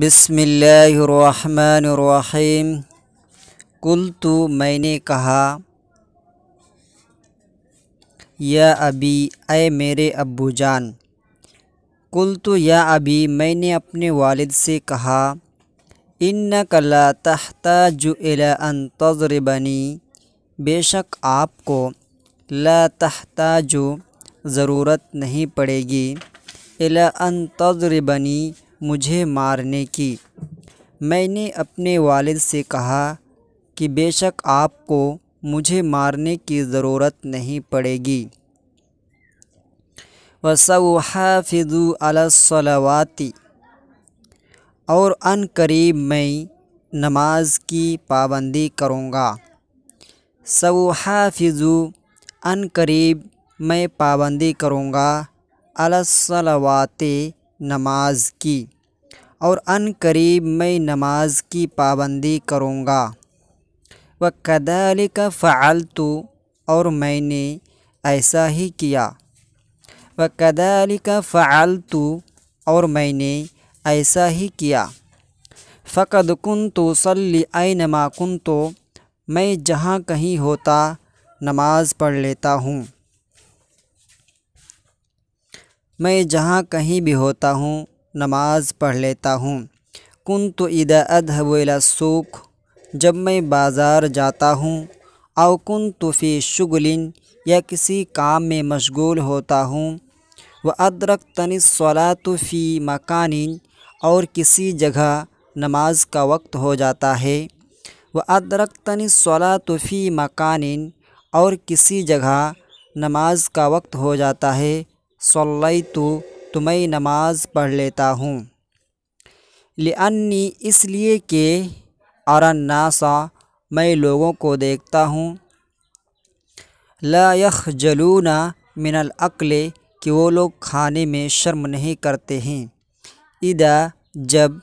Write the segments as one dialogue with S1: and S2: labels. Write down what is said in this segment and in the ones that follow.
S1: बिसमीम कुल तो मैंने कहा या अभी ए मेरे अबू जान कुल तो या अभी मैंने अपने वालिद से कहा इन कला तहता जो तजर बनी बेशक आपको ला तहता जो ज़रूरत नहीं पड़ेगी तजर तजरबनी मुझे मारने की मैंने अपने वालिद से कहा कि बेशक आपको मुझे मारने की ज़रूरत नहीं पड़ेगी वसव अलसलवाती और अन करीब मैं नमाज की पाबंदी करूँगा सव अन करीब मैं पाबंदी करूँगा अलसलवाती नमाज की और अन करीब मैं नमाज की पाबंदी करूँगा व कदल का फ़ाल तो और मैंने ऐसा ही किया व कदल का फ़ाल तो और मैंने ऐसा ही किया फ़कद कन तो सल आय नमा कन तो मैं जहाँ कहीं होता नमाज़ पढ़ लेता हूँ मैं जहाँ कहीं भी होता हूँ नमाज़ पढ़ लेता हूँ कन तो इदा अदहबला सूख जब मैं बाज़ार जाता हूँ और कन तो फ़ी शुगलिन या किसी काम में मशगूल होता हूँ व अदरक तनिस तो फ़ी मकानिन और किसी जगह नमाज का वक्त हो जाता है व अदरक तनिस तो फ़ी मकानिन और किसी जगह नमाज का वक्त हो जाता है सल्लई तो तुम्हें नमाज़ पढ़ लेता हूँ लन्नी इसलिए कि अरन्नासा मैं लोगों को देखता हूँ लाख जलूना मिनल अक्ल कि वो लोग खाने में शर्म नहीं करते हैं इदा जब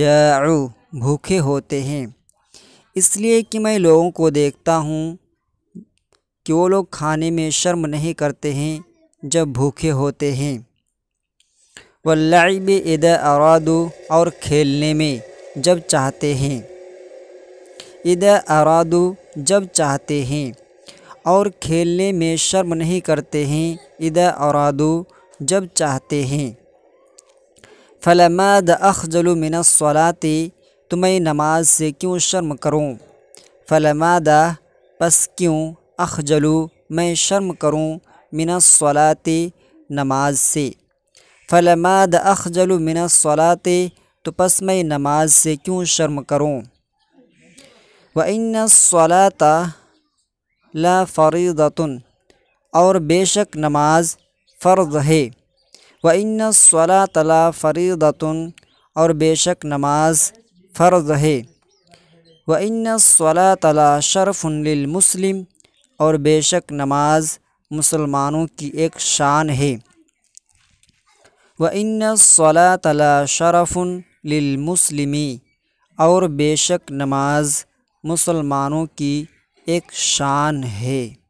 S1: जाऊ भूखे होते हैं इसलिए कि मैं लोगों को देखता हूँ कि वो लोग खाने में शर्म नहीं करते हैं जब भूखे होते हैं वल्लाइब इद अरादू और खेलने में जब चाहते हैं इद अरादू जब चाहते हैं और खेलने में शर्म नहीं करते हैं इद अरादू जब चाहते हैं फ़लमाद अखजलु मिनसलाते तो मैं नमाज से क्यों शर्म करूं? फ़लमादा पस क्यों अखजलु मैं शर्म करूं मिनसलाती नमाज से फ़लमाद अखजल मिनसलाते तो पस मैं नमाज से क्यों शर्म करूँ व इन सलाता ला फ़रीदतन और बेशक नमाज फ़र्ज है व इन सलात ला फ़रीदतन और बेशक नमाज फ़र्ज है व इन सलात ला मुस्लिम और बेशक नमाज मुसलमानों की एक शान है व इन सला शरफ़ुन लिलमुसलिमी और बेशक नमाज मुसलमानों की एक शान है